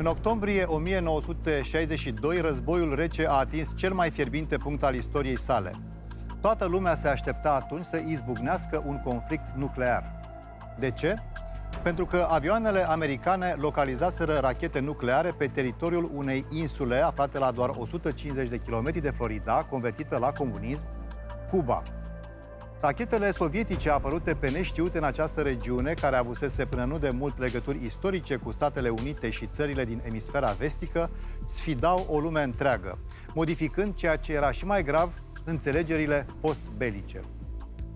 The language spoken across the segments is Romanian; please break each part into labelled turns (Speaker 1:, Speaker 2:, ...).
Speaker 1: În octombrie 1962, războiul rece a atins cel mai fierbinte punct al istoriei sale. Toată lumea se aștepta atunci să izbucnească un conflict nuclear. De ce? Pentru că avioanele americane localizaseră rachete nucleare pe teritoriul unei insule aflate la doar 150 de kilometri de Florida, convertită la comunism, Cuba. Rachetele sovietice apărute pe neștiute în această regiune, care avusese până nu de mult legături istorice cu Statele Unite și țările din emisfera vestică, sfidau o lume întreagă, modificând ceea ce era și mai grav, înțelegerile postbelice.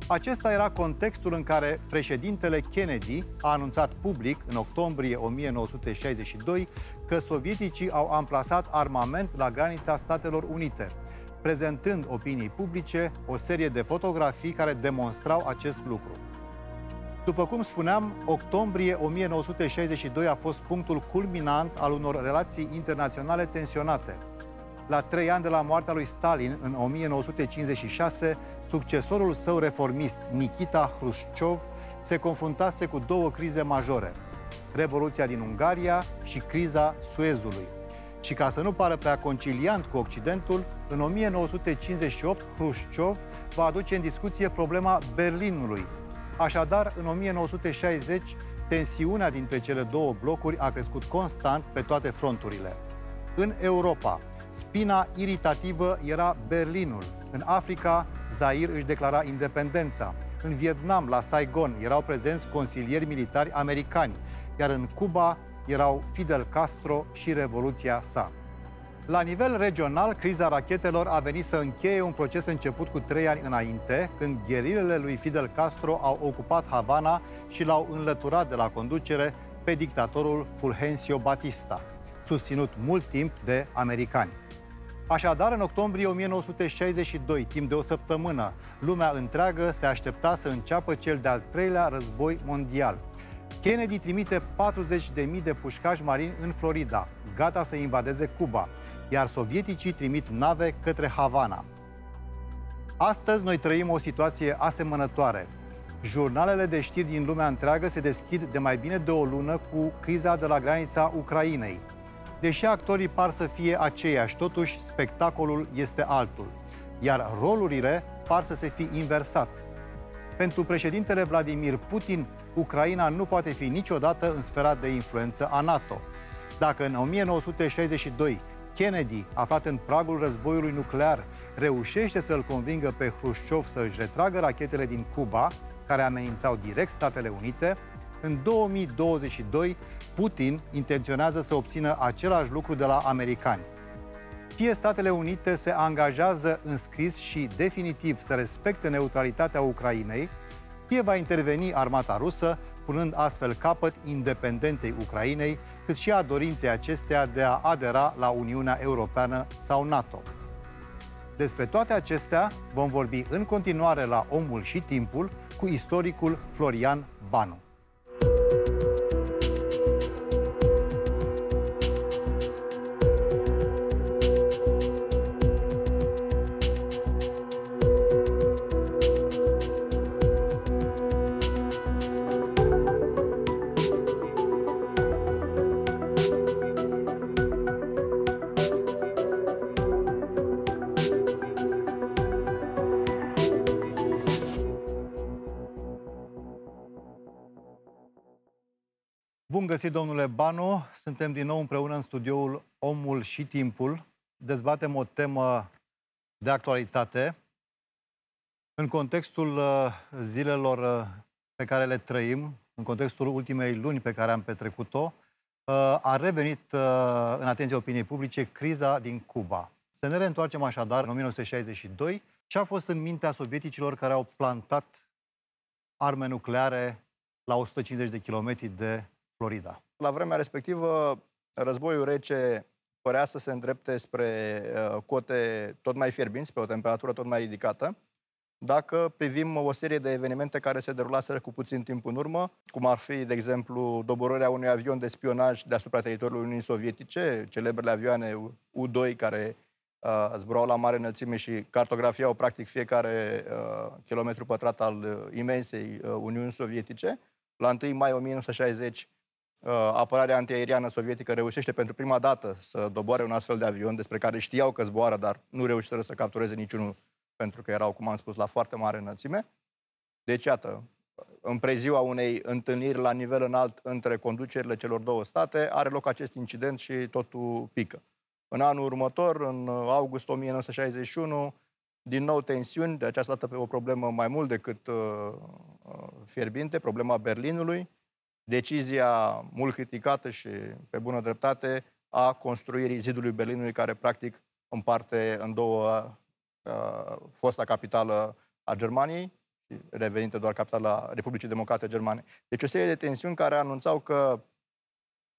Speaker 1: Acesta era contextul în care președintele Kennedy a anunțat public în octombrie 1962 că sovieticii au amplasat armament la granița Statelor Unite – prezentând opinii publice o serie de fotografii care demonstrau acest lucru. După cum spuneam, octombrie 1962 a fost punctul culminant al unor relații internaționale tensionate. La trei ani de la moartea lui Stalin, în 1956, succesorul său reformist, Nikita Hrușciov, se confruntase cu două crize majore, Revoluția din Ungaria și criza Suezului, și ca să nu pară prea conciliant cu Occidentul, în 1958 Hrușciov va aduce în discuție problema Berlinului. Așadar, în 1960, tensiunea dintre cele două blocuri a crescut constant pe toate fronturile. În Europa, spina iritativă era Berlinul. În Africa, Zair își declara independența. În Vietnam, la Saigon, erau prezenți consilieri militari americani, iar în Cuba, erau Fidel Castro și revoluția sa. La nivel regional, criza rachetelor a venit să încheie un proces început cu trei ani înainte, când gherilele lui Fidel Castro au ocupat Havana și l-au înlăturat de la conducere pe dictatorul Fulgencio Batista, susținut mult timp de americani. Așadar, în octombrie 1962, timp de o săptămână, lumea întreagă se aștepta să înceapă cel de-al treilea război mondial – Kennedy trimite 40.000 de pușcași marini în Florida, gata să invadeze Cuba, iar sovieticii trimit nave către Havana. Astăzi noi trăim o situație asemănătoare. Jurnalele de știri din lumea întreagă se deschid de mai bine de o lună cu criza de la granița Ucrainei. Deși actorii par să fie aceiași, totuși spectacolul este altul, iar rolurile par să se fi inversat. Pentru președintele Vladimir Putin, Ucraina nu poate fi niciodată în sfera de influență a NATO. Dacă în 1962 Kennedy, aflat în pragul războiului nuclear, reușește să-l convingă pe Hrușciov să-și retragă rachetele din Cuba, care amenințau direct Statele Unite, în 2022 Putin intenționează să obțină același lucru de la americani. Fie Statele Unite se angajează în scris și definitiv să respecte neutralitatea Ucrainei, fie va interveni armata rusă, punând astfel capăt independenței Ucrainei, cât și a dorinței acesteia de a adera la Uniunea Europeană sau NATO. Despre toate acestea vom vorbi în continuare la Omul și Timpul cu istoricul Florian Banu. Bun găsit, domnule Banu! Suntem din nou împreună în studioul Omul și Timpul. Dezbatem o temă de actualitate în contextul uh, zilelor uh, pe care le trăim, în contextul ultimei luni pe care am petrecut-o, uh, a revenit în atenția opiniei publice criza din Cuba. Să ne reîntoarcem așadar în 1962. Ce a fost în mintea sovieticilor care au plantat arme nucleare la 150 de kilometri de Florida.
Speaker 2: La vremea respectivă, războiul rece părea să se îndrepte spre uh, cote tot mai fierbinți, pe o temperatură tot mai ridicată. Dacă privim o serie de evenimente care se derulaseră cu puțin timp în urmă, cum ar fi, de exemplu, doborârea unui avion de spionaj deasupra teritoriului Uniunii Sovietice, celebrele avioane U-2 care uh, zburau la mare înălțime și cartografiau practic fiecare uh, kilometru pătrat al uh, imensei uh, Uniunii Sovietice, la 1 mai 1960 Uh, apărarea antiaeriană sovietică reușește pentru prima dată să doboare un astfel de avion, despre care știau că zboară, dar nu reușiseră să captureze niciunul, pentru că erau, cum am spus, la foarte mare înălțime. Deci, iată, în preziua unei întâlniri la nivel înalt între conducerile celor două state, are loc acest incident și totul pică. În anul următor, în august 1961, din nou tensiuni, de această dată pe o problemă mai mult decât uh, uh fierbinte, problema Berlinului, decizia mult criticată și pe bună dreptate a construirii zidului Berlinului, care practic împarte în două uh, fosta capitală a Germaniei, revenită doar capitala Republicii Democrate Germane. Deci o serie de tensiuni care anunțau că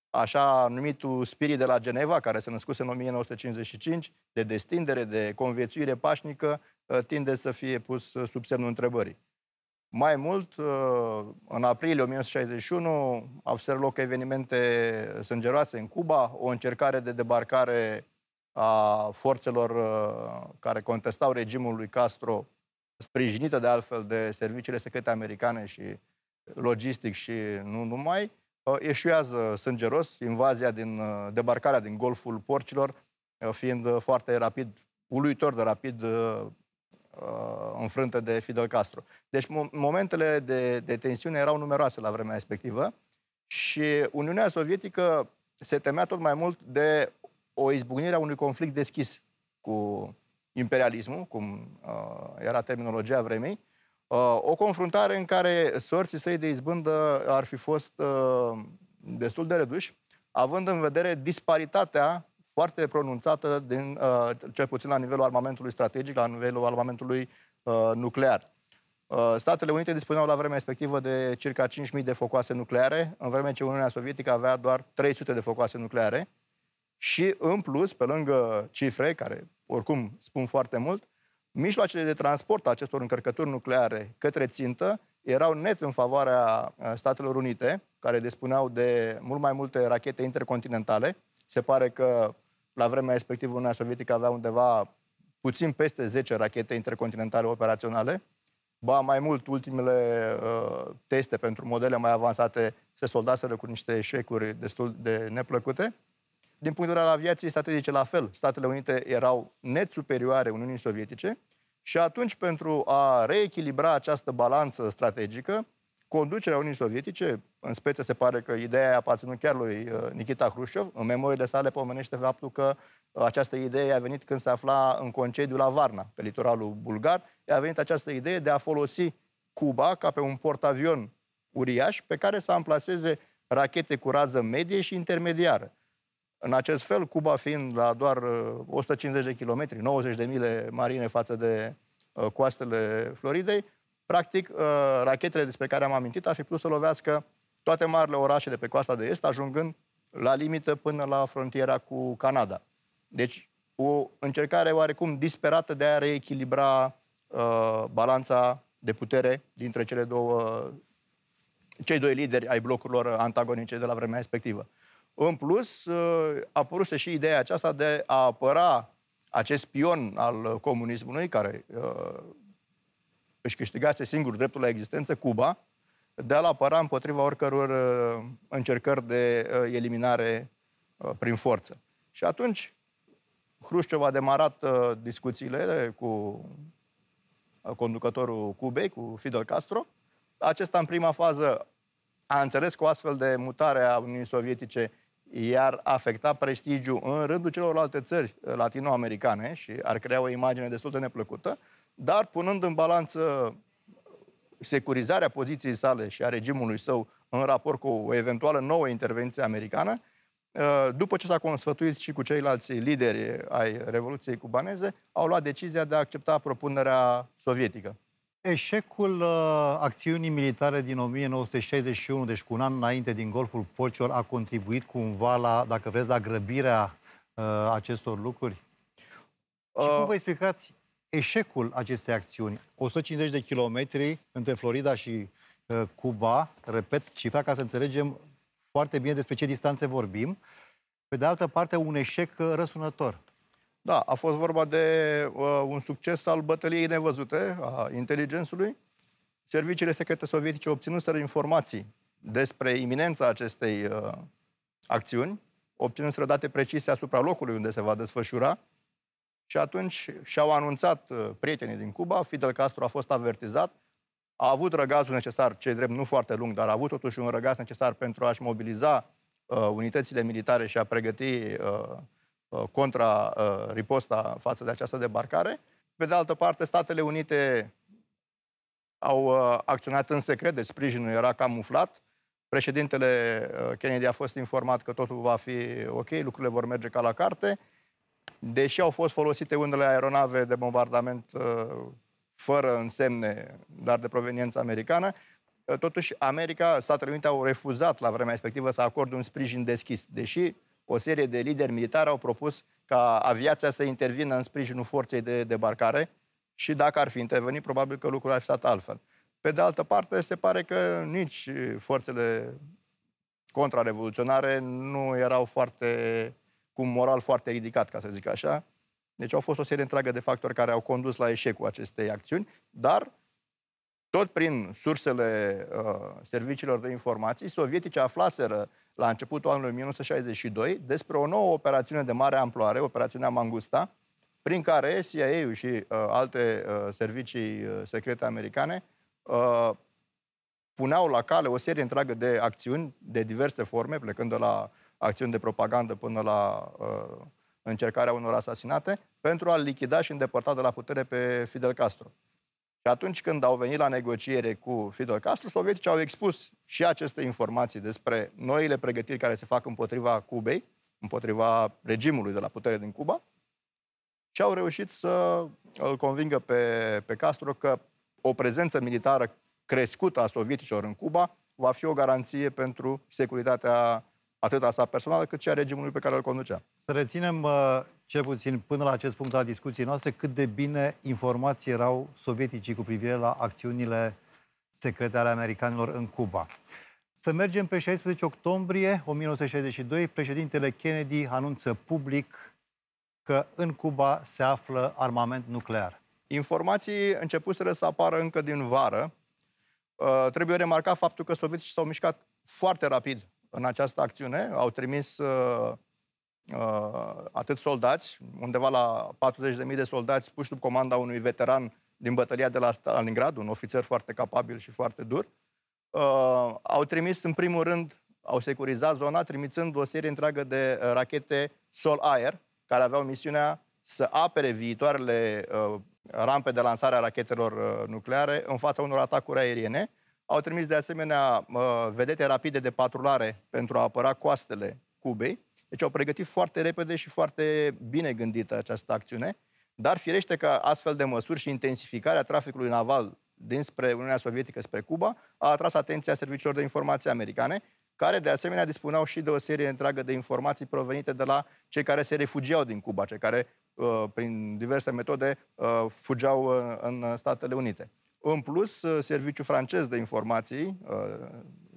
Speaker 2: așa numitul spirit de la Geneva, care se născuse în 1955, de destindere, de conviețuire pașnică, uh, tinde să fie pus sub semnul întrebării. Mai mult, uh, în aprilie 1961 au loc evenimente sângeroase în Cuba, o încercare de debarcare a forțelor uh, care contestau regimul lui Castro, sprijinită de altfel de serviciile secrete americane și logistic și nu numai, uh, eșuează sângeros invazia din debarcarea din Golful Porcilor, fiind foarte rapid, uluitor de rapid uh, înfrântă de Fidel Castro. Deci momentele de, de tensiune erau numeroase la vremea respectivă și Uniunea Sovietică se temea tot mai mult de o izbucnire a unui conflict deschis cu imperialismul, cum uh, era terminologia vremei, uh, o confruntare în care sorții săi de izbândă ar fi fost uh, destul de reduși, având în vedere disparitatea foarte pronunțată, din, uh, cel puțin la nivelul armamentului strategic, la nivelul armamentului uh, nuclear. Uh, Statele Unite dispuneau la vremea respectivă de circa 5.000 de focoase nucleare, în vreme ce Uniunea Sovietică avea doar 300 de focoase nucleare. Și, în plus, pe lângă cifre, care oricum spun foarte mult, mijloacele de transport a acestor încărcături nucleare către țintă erau net în favoarea uh, Statelor Unite, care dispuneau de mult mai multe rachete intercontinentale. Se pare că la vremea respectivă Uniunea Sovietică avea undeva puțin peste 10 rachete intercontinentale operaționale, ba mai mult, ultimele uh, teste pentru modele mai avansate se soldaseră cu niște eșecuri destul de neplăcute. Din punct de vedere al aviației strategice, la fel, Statele Unite erau net superioare Uniunii Sovietice și atunci, pentru a reechilibra această balanță strategică, conducerea Uniunii Sovietice, în speță se pare că ideea a aparținut chiar lui uh, Nikita Hrușov, în memoriile sale pomenește faptul că uh, această idee a venit când se afla în concediu la Varna, pe litoralul bulgar, a venit această idee de a folosi Cuba ca pe un portavion uriaș pe care să amplaseze rachete cu rază medie și intermediară. În acest fel, Cuba fiind la doar 150 uh, de kilometri, 90 de mile marine față de coastele Floridei, Practic, uh, rachetele despre care am amintit ar fi putut să lovească toate marile orașe de pe coasta de est, ajungând la limită până la frontiera cu Canada. Deci, o încercare oarecum disperată de a reechilibra uh, balanța de putere dintre cele două, cei doi lideri ai blocurilor antagonice de la vremea respectivă. În plus, uh, a apărut și ideea aceasta de a apăra acest pion al comunismului, care uh, își câștigase singur dreptul la existență, Cuba, de a-l apăra împotriva oricăror uh, încercări de uh, eliminare uh, prin forță. Și atunci Hrușciov a demarat discuțiile cu conducătorul Cubei, cu Fidel Castro. Acesta, în prima fază, a înțeles că o astfel de mutare a Uniunii Sovietice iar afecta prestigiu în rândul celorlalte țări latinoamericane și ar crea o imagine destul de neplăcută dar punând în balanță securizarea poziției sale și a regimului său în raport cu o eventuală nouă intervenție americană, uh, după ce s-a consfătuit și cu ceilalți lideri ai Revoluției cubaneze, au luat decizia de a accepta propunerea sovietică.
Speaker 1: Eșecul uh, acțiunii militare din 1961, deci cu un an înainte din Golful Porcior, a contribuit cumva la, dacă vreți, la grăbirea uh, acestor lucruri? Uh, și cum uh, vă explicați eșecul acestei acțiuni. 150 de kilometri între Florida și uh, Cuba, repet cifra ca să înțelegem foarte bine despre ce distanțe vorbim, pe de altă parte un eșec uh, răsunător. Da, a fost vorba de uh, un succes
Speaker 2: al bătăliei nevăzute a inteligențului. Serviciile secrete sovietice obținuseră informații despre iminența acestei uh, acțiuni, obținuseră date precise asupra locului unde se va desfășura, și atunci și-au anunțat uh, prietenii din Cuba, Fidel Castro a fost avertizat, a avut răgazul necesar, ce drept nu foarte lung, dar a avut totuși un răgaz necesar pentru a-și mobiliza uh, unitățile militare și a pregăti uh, uh, contra uh, riposta față de această debarcare. Pe de altă parte, Statele Unite au uh, acționat în secret, deci sprijinul era camuflat. Președintele uh, Kennedy a fost informat că totul va fi ok, lucrurile vor merge ca la carte deși au fost folosite unele aeronave de bombardament uh, fără însemne, dar de proveniență americană, uh, totuși America, Statele Unite au refuzat la vremea respectivă să acorde un sprijin deschis, deși o serie de lideri militari au propus ca aviația să intervină în sprijinul forței de debarcare și dacă ar fi intervenit, probabil că lucrurile ar fi stat altfel. Pe de altă parte, se pare că nici forțele contrarevoluționare nu erau foarte cu un moral foarte ridicat, ca să zic așa. Deci au fost o serie întreagă de factori care au condus la eșecul acestei acțiuni, dar tot prin sursele uh, serviciilor de informații, sovietice aflaseră la începutul anului 1962 despre o nouă operațiune de mare amploare, operațiunea Mangusta, prin care CIA-ul și uh, alte uh, servicii uh, secrete americane uh, puneau la cale o serie întreagă de acțiuni de diverse forme, plecând de la uh, acțiuni de propagandă până la uh, încercarea unor asasinate, pentru a-l lichida și îndepărta de la putere pe Fidel Castro. Și atunci când au venit la negociere cu Fidel Castro, sovietici au expus și aceste informații despre noile pregătiri care se fac împotriva Cubei, împotriva regimului de la putere din Cuba, și au reușit să îl convingă pe, pe Castro că o prezență militară crescută a sovieticilor în Cuba va fi o garanție pentru securitatea atât a sa personală, cât și a regimului pe care îl
Speaker 1: conducea. Să reținem, uh, cel puțin până la acest punct al discuției noastre, cât de bine informații erau sovieticii cu privire la acțiunile secrete ale americanilor în Cuba. Să mergem pe 16 octombrie 1962, președintele Kennedy anunță public că în Cuba se află armament nuclear.
Speaker 2: Informații începuseră să apară încă din vară. Uh, trebuie remarcat faptul că sovieticii s-au mișcat foarte rapid în această acțiune. Au trimis uh, uh, atât soldați, undeva la 40.000 de soldați puși sub comanda unui veteran din bătălia de la Stalingrad, un ofițer foarte capabil și foarte dur. Uh, au trimis, în primul rând, au securizat zona, trimițând o serie întreagă de uh, rachete Sol-Air, care aveau misiunea să apere viitoarele uh, rampe de lansare a rachetelor uh, nucleare în fața unor atacuri aeriene. Uh, au trimis de asemenea vedete rapide de patrulare pentru a apăra coastele Cubei. Deci au pregătit foarte repede și foarte bine gândită această acțiune. Dar firește că astfel de măsuri și intensificarea traficului naval dinspre Uniunea Sovietică spre Cuba a atras atenția serviciilor de informații americane, care de asemenea dispuneau și de o serie întreagă de informații provenite de la cei care se refugiau din Cuba, cei care uh, prin diverse metode uh, fugeau uh, în Statele Unite. În plus, uh, serviciul francez de informații, uh,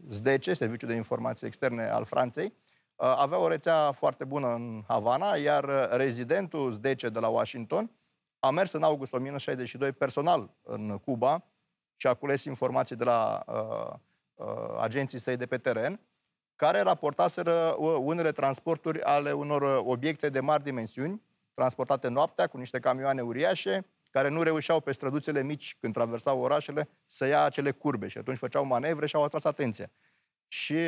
Speaker 2: SDC, Serviciul de Informații Externe al Franței, uh, avea o rețea foarte bună în Havana, iar rezidentul SDC de la Washington a mers în august 1962 personal în Cuba și a cules informații de la uh, uh, agenții săi de pe teren, care raportaseră unele transporturi ale unor obiecte de mari dimensiuni, transportate noaptea cu niște camioane uriașe, care nu reușeau pe străduțele mici, când traversau orașele, să ia acele curbe și atunci făceau manevre și au atras atenția. Și,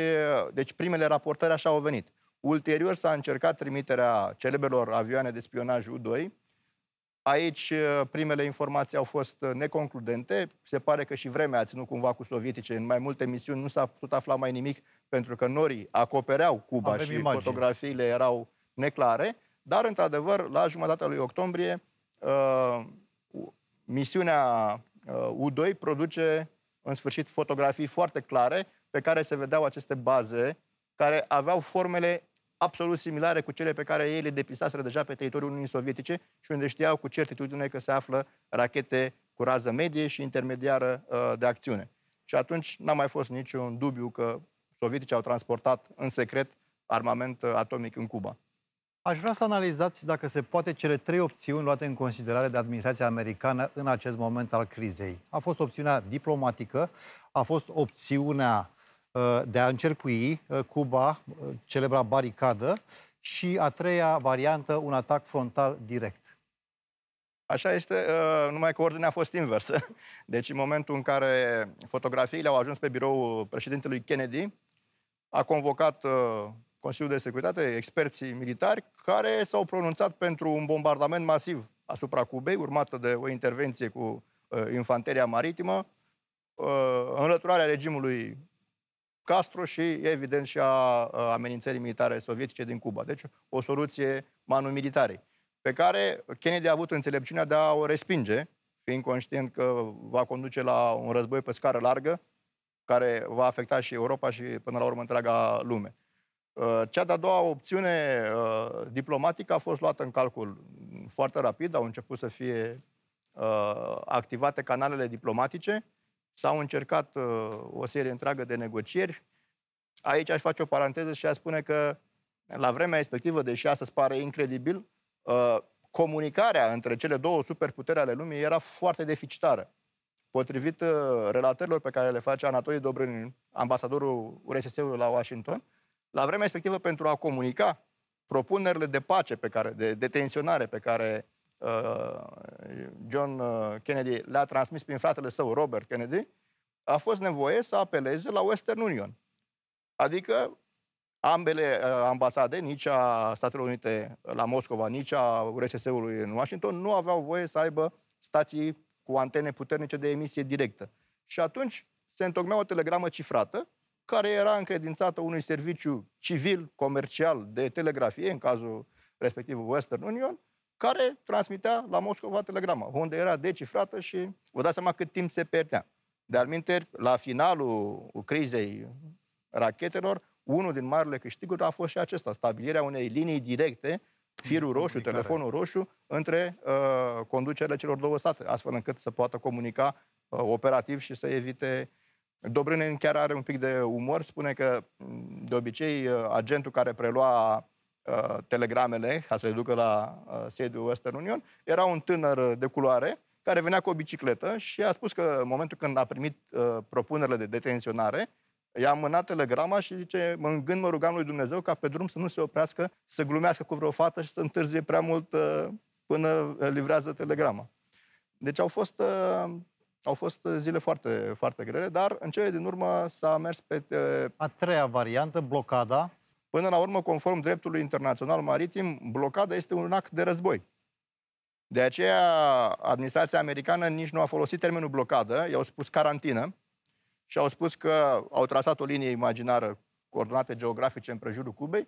Speaker 2: deci, primele raportări așa au venit. Ulterior s-a încercat trimiterea celebrelor avioane de spionaj U-2. Aici primele informații au fost neconcludente. Se pare că și vremea a ținut cumva cu sovietice. În mai multe misiuni nu s-a putut afla mai nimic pentru că norii acopereau Cuba Avem și imagine. fotografiile erau neclare. Dar, într-adevăr, la jumătatea lui octombrie, uh, misiunea U2 uh, produce în sfârșit fotografii foarte clare pe care se vedeau aceste baze care aveau formele absolut similare cu cele pe care ei le depistaseră deja pe teritoriul Uniunii Sovietice și unde știau cu certitudine că se află rachete cu rază medie și intermediară uh, de acțiune. Și atunci n-a mai fost niciun dubiu că sovietici au transportat în secret armament uh, atomic în Cuba.
Speaker 1: Aș vrea să analizați, dacă se poate, cele trei opțiuni luate în considerare de administrația americană în acest moment al crizei. A fost opțiunea diplomatică, a fost opțiunea uh, de a încercui uh, Cuba, uh, celebra baricadă, și a treia variantă, un atac frontal direct. Așa este, uh, numai
Speaker 2: că ordinea a fost inversă. Deci în momentul în care fotografiile au ajuns pe birou președintelui Kennedy, a convocat uh, Consiliul de Securitate, experții militari, care s-au pronunțat pentru un bombardament masiv asupra Cubei, urmată de o intervenție cu uh, infanteria maritimă, uh, înlăturarea regimului Castro și, evident, și a uh, amenințării militare sovietice din Cuba. Deci, o soluție manumilitare, pe care Kennedy a avut înțelepciunea de a o respinge, fiind conștient că va conduce la un război pe scară largă, care va afecta și Europa și, până la urmă, întreaga lume. Uh, cea de-a doua opțiune uh, diplomatică a fost luată în calcul foarte rapid, au început să fie uh, activate canalele diplomatice, s-au încercat o serie întreagă de negocieri. Aici aș face o paranteză și aș spune că la vremea respectivă, deși asta se pare incredibil, comunicarea între cele două superputere ale lumii era foarte deficitară. Potrivit relatărilor pe care le face Anatolie Dobrin, ambasadorul URSS-ului la Washington, uh, la vremea respectivă, pentru a comunica propunerile de pace, pe care, de detenționare pe care uh, John uh, Kennedy le-a transmis prin fratele său, Robert Kennedy, a fost nevoie să apeleze la Western Union. Adică ambele uh, ambasade, nici a Statelor Unite la Moscova, nici a URSS-ului în Washington, nu aveau voie să aibă stații cu antene puternice de emisie directă. Și atunci se întocmea o telegramă cifrată care era încredințată unui serviciu civil, comercial, de telegrafie, în cazul respectiv Western Union, care transmitea la Moscova telegrama, unde era decifrată și vă dați seama cât timp se pierdea. De alminte, la finalul crizei rachetelor, unul din marile câștiguri a fost și acesta, stabilirea unei linii directe, firul roșu, telefonul roșu, între uh, conducerile celor două state, astfel încât să poată comunica uh, operativ și să evite uh, Dobrânin chiar are un pic de umor, spune că mm, de obicei uh, agentul care prelua uh, telegramele ca să le ducă la uh, sediul Western Union era un tânăr de culoare care venea cu o bicicletă și a spus că în momentul când a primit uh, propunerile de detenționare, i-a mânat telegrama și zice, mă gând mă rugam lui Dumnezeu ca pe drum să nu se oprească, să glumească cu vreo fată și să întârzie prea mult uh, până uh, livrează telegrama. Deci au fost uh, au fost uh, zile foarte, foarte grele, dar în cele din urmă s-a mers pe... Uh, a treia variantă, blocada. Până la urmă, conform dreptului internațional maritim, blocada este un act de război. De aceea, administrația americană nici nu a folosit termenul blocadă, i-au spus carantină și au spus că au trasat o linie imaginară coordonate geografice în prejurul Cubei,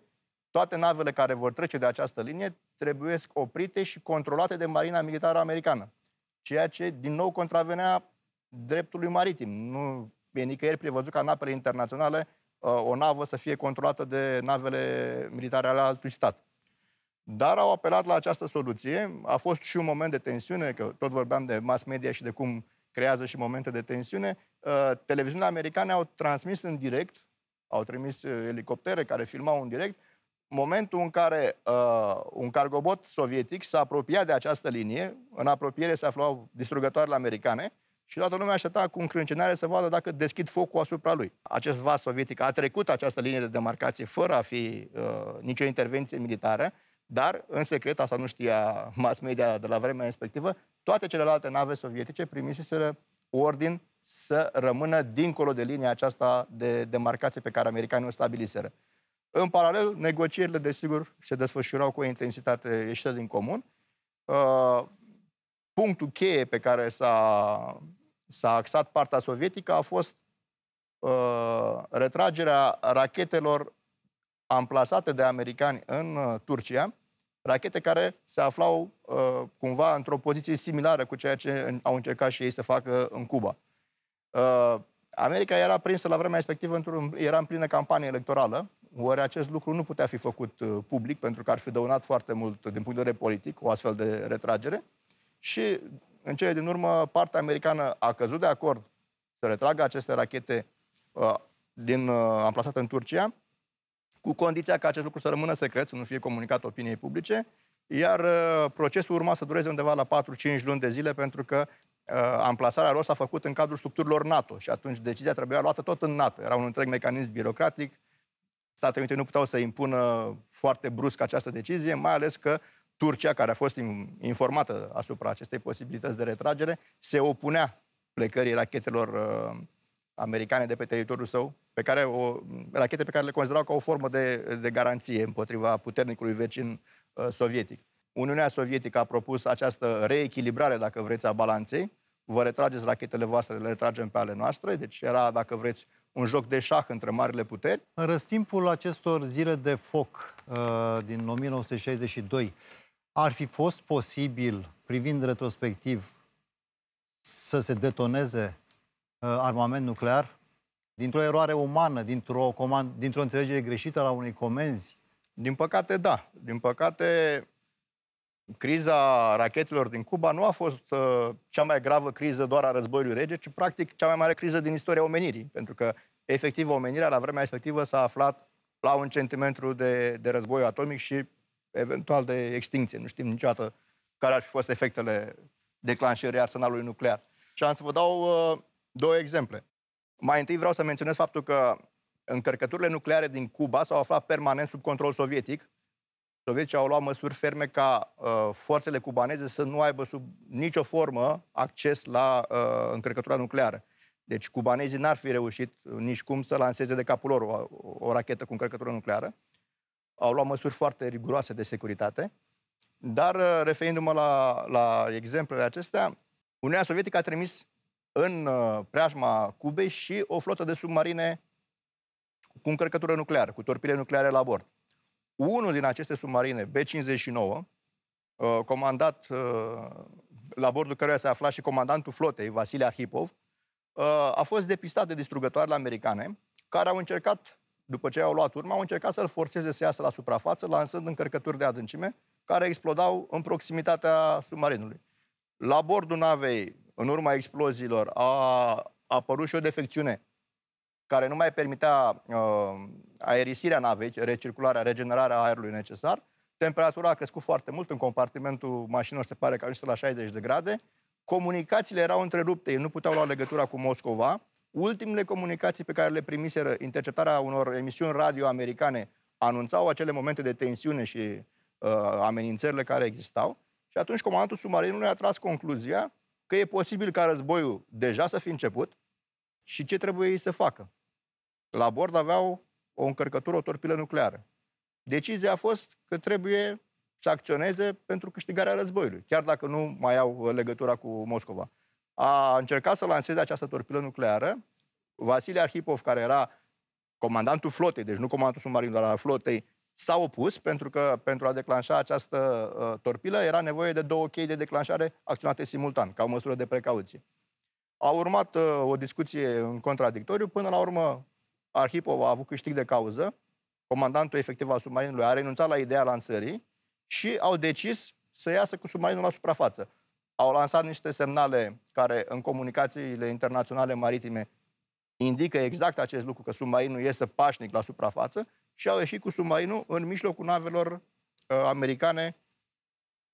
Speaker 2: toate navele care vor trece de această linie trebuie oprite și controlate de Marina Militară Americană ceea ce din nou contravenea dreptului maritim. Nu e nicăieri prevăzut ca în apele internaționale uh, o navă să fie controlată de navele militare ale altui stat. Dar au apelat la această soluție. A fost și un moment de tensiune, că tot vorbeam de mass media și de cum creează și momente de tensiune. Uh, televiziunile americane au transmis în direct, au trimis uh, elicoptere care filmau în direct, momentul în care uh, un cargobot sovietic s-a apropiat de această linie, în apropiere se aflau distrugătoarele americane și toată lumea aștepta cu încrâncenare să vadă dacă deschid focul asupra lui. Acest vas sovietic a trecut această linie de demarcație fără a fi uh, nicio intervenție militară, dar, în secret, asta nu știa mass media de la vremea respectivă, toate celelalte nave sovietice primiseseră ordin să rămână dincolo de linia aceasta de demarcație pe care americanii o stabiliseră. În paralel, negocierile, desigur, se desfășurau cu o intensitate ieșită din comun. Uh, punctul cheie pe care s-a, s-a axat partea sovietică a fost uh, retragerea rachetelor amplasate de americani în uh, Turcia, rachete care se aflau uh, cumva într-o poziție similară cu ceea ce au încercat și ei să facă în Cuba. Uh, America era prinsă la vremea respectivă, într-un, era în plină campanie electorală, ori acest lucru nu putea fi făcut uh, public, pentru că ar fi dăunat foarte mult din punct de vedere politic o astfel de retragere. Și în cele din urmă, partea americană a căzut de acord să retragă aceste rachete uh, din, uh, amplasate în Turcia, cu condiția ca acest lucru să rămână secret, să nu fie comunicat opiniei publice, iar uh, procesul urma să dureze undeva la 4-5 luni de zile, pentru că uh, amplasarea lor s-a făcut în cadrul structurilor NATO și atunci decizia trebuia luată tot în NATO. Era un întreg mecanism birocratic, uh, Statele Unite nu puteau să impună foarte brusc această decizie, mai ales că Turcia, care a fost informată asupra acestei posibilități de retragere, se opunea plecării rachetelor uh, americane de pe teritoriul său, pe care o, rachete pe care le considerau ca o formă de, de garanție împotriva puternicului vecin uh, sovietic. Uniunea Sovietică a propus această reechilibrare, dacă vreți, a balanței. Vă retrageți rachetele voastre, le retragem pe ale noastre. Deci era, dacă vreți, un joc de șah între marile puteri.
Speaker 1: În răstimpul acestor zile de foc uh, din 1962, ar fi fost posibil, privind retrospectiv, să se detoneze uh, armament nuclear? Dintr-o eroare umană, dintr-o, comand- dintr-o înțelegere greșită la unei comenzi? Din păcate, da. Din
Speaker 2: păcate, criza rachetelor din Cuba nu a fost uh, cea mai gravă criză doar a războiului rege, ci practic cea mai mare criză din istoria omenirii, pentru că efectiv omenirea la vremea respectivă s-a aflat la un centimetru de, de război atomic și eventual de extinție. Nu știm niciodată care ar fi fost efectele declanșării arsenalului nuclear. Și am să vă dau uh, două exemple. Mai întâi vreau să menționez faptul că încărcăturile nucleare din Cuba s-au aflat permanent sub control sovietic, Sovieticii au luat măsuri ferme ca uh, forțele cubaneze să nu aibă sub nicio formă acces la uh, încărcătura nucleară. Deci cubanezii n-ar fi reușit nici cum să lanseze de capul lor o, o rachetă cu încărcătură nucleară. Au luat măsuri foarte riguroase de securitate. Dar uh, referindu-mă la, la exemplele acestea, Uniunea Sovietică a trimis în uh, preajma Cubei și o flotă de submarine cu încărcătură nucleară, cu torpile nucleare la bord. Unul din aceste submarine, B-59, uh, comandat uh, la bordul căruia se afla și comandantul flotei, Vasile Arhipov, uh, a fost depistat de distrugătoarele americane, care au încercat, după ce au luat urma, au încercat să-l forțeze să iasă la suprafață, lansând încărcături de adâncime, care explodau în proximitatea submarinului. La bordul navei, în urma exploziilor, a apărut și o defecțiune care nu mai permitea uh, aerisirea navei, recircularea, regenerarea aerului necesar. Temperatura a crescut foarte mult în compartimentul mașinilor, se pare că a ajuns la 60 de grade. Comunicațiile erau întrerupte, ei nu puteau lua legătura cu Moscova. Ultimele comunicații pe care le primiseră interceptarea unor emisiuni radio americane anunțau acele momente de tensiune și uh, amenințările care existau. Și atunci comandantul submarinului a tras concluzia că e posibil ca războiul deja să fi început, și ce trebuie ei să facă. La bord aveau o încărcătură, o torpilă nucleară. Decizia a fost că trebuie să acționeze pentru câștigarea războiului, chiar dacă nu mai au uh, legătura cu Moscova. A încercat să lanseze această torpilă nucleară. Vasile Arhipov, care era comandantul flotei, deci nu comandantul submarinului, dar al flotei, s-a opus pentru că pentru a declanșa această uh, torpilă era nevoie de două chei de declanșare acționate simultan, ca o măsură de precauție. A urmat uh, o discuție în contradictoriu, până la urmă Arhipov a avut câștig de cauză, comandantul efectiv al submarinului a renunțat la ideea lansării și au decis să iasă cu submarinul la suprafață. Au lansat niște semnale care în comunicațiile internaționale maritime indică exact acest lucru, că submarinul iese pașnic la suprafață și au ieșit cu submarinul în mijlocul navelor uh, americane,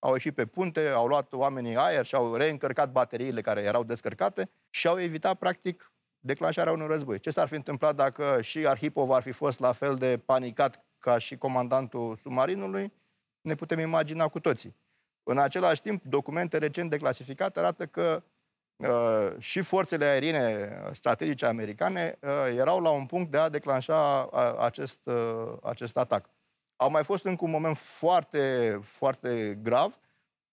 Speaker 2: au ieșit pe punte, au luat oamenii aer și au reîncărcat bateriile care erau descărcate și au evitat, practic, declanșarea unui război. Ce s-ar fi întâmplat dacă și Arhipov ar fi fost la fel de panicat ca și comandantul submarinului, ne putem imagina cu toții. În același timp, documente recent declasificate arată că uh, și forțele aeriene strategice americane uh, erau la un punct de a declanșa a, acest, uh, acest atac. Au mai fost încă un moment foarte, foarte grav.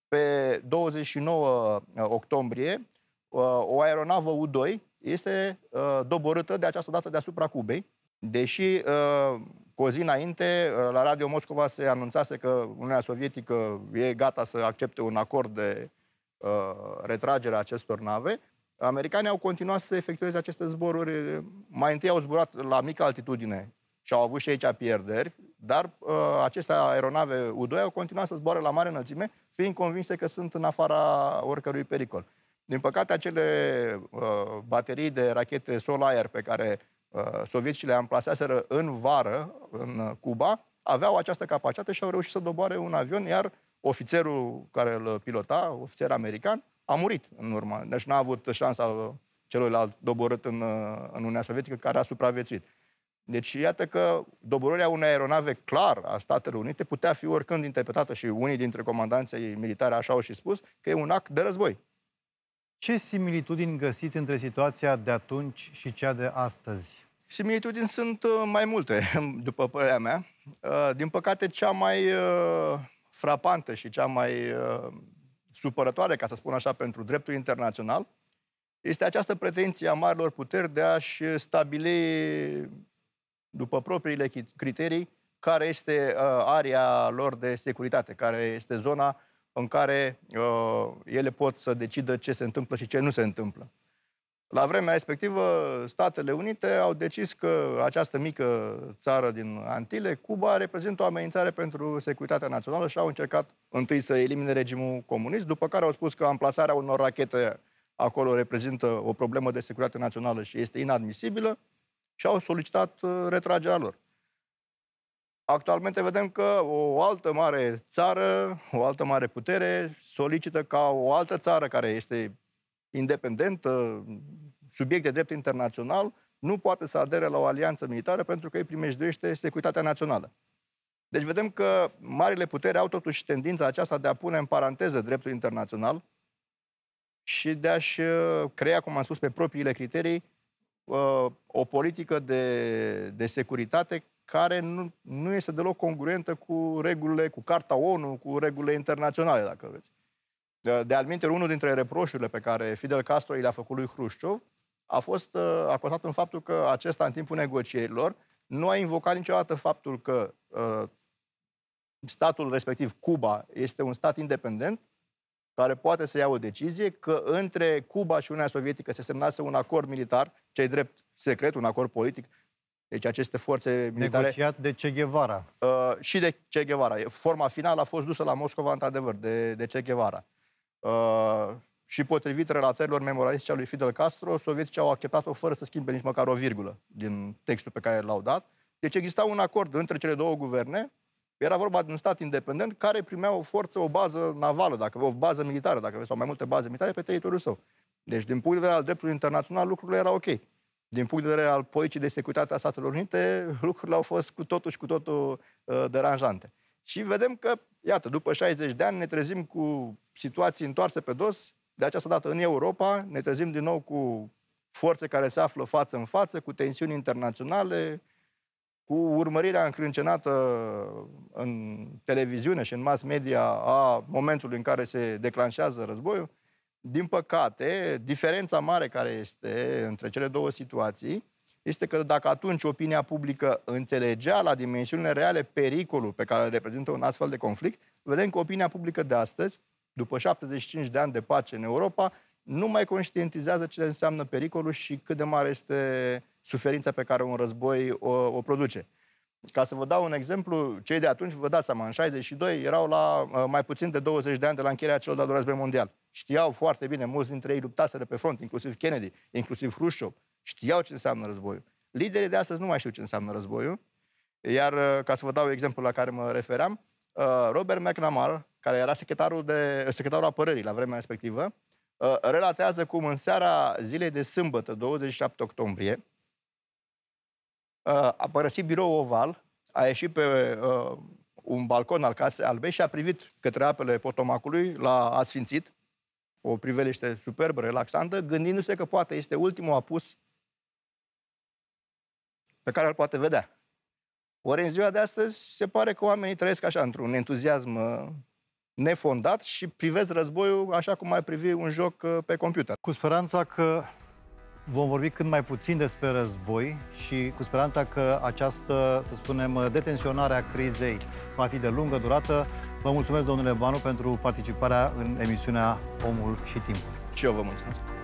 Speaker 2: Pe 29 uh, octombrie, Uh, o aeronavă U-2 este uh, doborâtă de această dată deasupra Cubei, deși uh, cu o zi înainte, la Radio Moscova se anunțase că Uniunea Sovietică e gata să accepte un acord de uh, retragere a acestor nave, americanii au continuat să efectueze aceste zboruri. Mai întâi au zburat la mică altitudine și au avut și aici pierderi, dar uh, aceste aeronave U-2 au continuat să zboare la mare înălțime, fiind convinse că sunt în afara oricărui pericol. Din păcate, acele uh, baterii de rachete Sol-Air pe care uh, sovieticii le amplaseaseră în vară, în Cuba, aveau această capacitate și au reușit să doboare un avion, iar ofițerul care îl pilota, ofițer american, a murit în urmă. Deci n-a avut șansa uh, celuilalt doborât în, uh, în Uniunea Sovietică, care a supraviețuit. Deci iată că doborârea unei aeronave clar a Statelor Unite putea fi oricând interpretată și unii dintre comandanții militari așa au și spus, că e un act de război.
Speaker 1: Ce similitudini găsiți între situația de atunci și cea de astăzi? Similitudini
Speaker 2: sunt uh, mai multe, după părerea mea. Uh, din păcate, cea mai uh, frapantă și cea mai supărătoare, ca să spun așa, pentru dreptul internațional, este această pretenție a marilor puteri de a-și stabili, după propriile criterii, care este area lor de securitate, care este zona în care uh, ele pot să decidă ce se întâmplă și ce nu se întâmplă. La vremea respectivă, Statele Unite au decis că această mică țară din Antile, Cuba, reprezintă o amenințare pentru securitatea națională și au încercat întâi să elimine regimul comunist, după care au spus că amplasarea unor rachete acolo reprezintă o problemă de securitate națională și este inadmisibilă și au solicitat uh, retragerea lor. Actualmente vedem că o altă mare țară, o altă mare putere solicită ca o altă țară care este independentă, subiect de drept internațional, nu poate să adere la o alianță militară pentru că îi primejduiește securitatea națională. Deci vedem că marile puteri au totuși tendința aceasta de a pune în paranteză dreptul internațional și de a-și uh, crea, cum am spus, pe propriile criterii uh, o politică de, de securitate care nu, nu este deloc congruentă cu regulile, cu Carta ONU, cu regulile internaționale, dacă vreți. De alminte, unul dintre reproșurile pe care Fidel Castro i le-a făcut lui Hrușciov a fost uh, acotat în faptul că acesta, în timpul negocierilor, nu a invocat niciodată faptul că uh, statul respectiv, Cuba, este un stat independent care poate să ia o decizie, că între Cuba și Uniunea Sovietică se semnase un acord militar, cei drept secret, un acord politic, deci aceste forțe militare...
Speaker 1: Negociat de Che Guevara.
Speaker 2: Uh, și de Che Guevara. Forma finală a fost dusă la Moscova, într-adevăr, de, de Che Guevara. Uh, și potrivit relatărilor memoralistice a lui Fidel Castro, sovieticii au acceptat-o fără să schimbe nici măcar o virgulă din textul pe care l-au dat. Deci exista un acord între cele două guverne, era vorba de un stat independent care primea o forță, o bază navală, dacă o bază militară, dacă vreți, sau mai multe baze militare pe teritoriul său. Deci, din punct de vedere al dreptului internațional, lucrurile erau ok. Din punct de vedere al politicii de securitate a Statelor Unite, lucrurile au fost cu totul și cu totul uh, deranjante. Și vedem că, iată, după 60 de ani ne trezim cu situații întoarse pe dos, de această dată în Europa, ne trezim din nou cu forțe care se află față în față, cu tensiuni internaționale, cu urmărirea încrâncenată în televiziune și în mass media a momentului în care se declanșează războiul. Din păcate, diferența mare care este între cele două situații este că dacă atunci opinia publică înțelegea la dimensiunile reale pericolul pe care îl reprezintă un astfel de conflict, vedem că opinia publică de astăzi, după 75 de ani de pace în Europa, nu mai conștientizează ce înseamnă pericolul și cât de mare este suferința pe care un război o, o produce. Ca să vă dau un exemplu, cei de atunci, vă dați seama, în 62 erau la uh, mai puțin de 20 de ani de la încheierea celor de-al război mondial. Știau foarte bine, mulți dintre ei luptaseră pe front, inclusiv Kennedy, inclusiv Khrushchev. Știau ce înseamnă războiul. Liderii de astăzi nu mai știu ce înseamnă războiul. Iar, uh, ca să vă dau exemplul la care mă refeream, uh, Robert McNamara, care era secretarul, de, secretarul apărării la vremea respectivă, relatează cum în seara zilei de sâmbătă, 27 octombrie, a părăsit biroul oval, a ieșit pe uh, un balcon al casei albe și a privit către apele Potomacului, l-a asfințit, o priveliște superbă, relaxantă, gândindu-se că poate este ultimul apus pe care îl poate vedea. Ori în ziua de astăzi se pare că oamenii trăiesc așa, într-un entuziasm uh,
Speaker 1: nefondat și privesc războiul așa cum
Speaker 2: ar privi un joc uh, pe computer. Cu
Speaker 1: speranța că Vom vorbi cât mai puțin despre război și cu speranța că această, să spunem, detenționare a crizei va fi de lungă durată. Vă mulțumesc, domnule Banu, pentru participarea în emisiunea Omul și Timpul. Și eu vă mulțumesc.